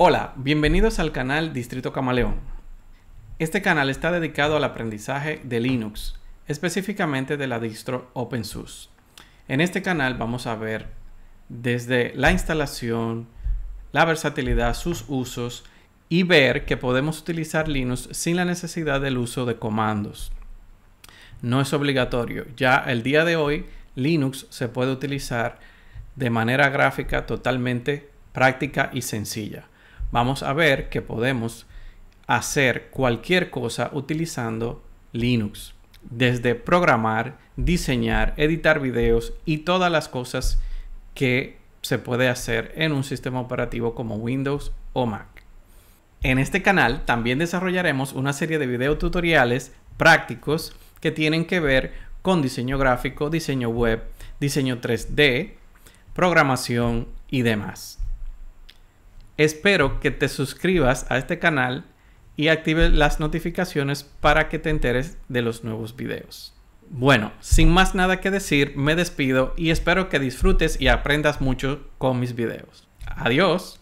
Hola, bienvenidos al canal Distrito Camaleón. Este canal está dedicado al aprendizaje de Linux, específicamente de la distro OpenSUSE. En este canal vamos a ver desde la instalación, la versatilidad, sus usos y ver que podemos utilizar Linux sin la necesidad del uso de comandos. No es obligatorio, ya el día de hoy Linux se puede utilizar de manera gráfica totalmente práctica y sencilla vamos a ver que podemos hacer cualquier cosa utilizando Linux. Desde programar, diseñar, editar videos y todas las cosas que se puede hacer en un sistema operativo como Windows o Mac. En este canal también desarrollaremos una serie de videotutoriales prácticos que tienen que ver con diseño gráfico, diseño web, diseño 3D, programación y demás. Espero que te suscribas a este canal y actives las notificaciones para que te enteres de los nuevos videos. Bueno, sin más nada que decir, me despido y espero que disfrutes y aprendas mucho con mis videos. Adiós.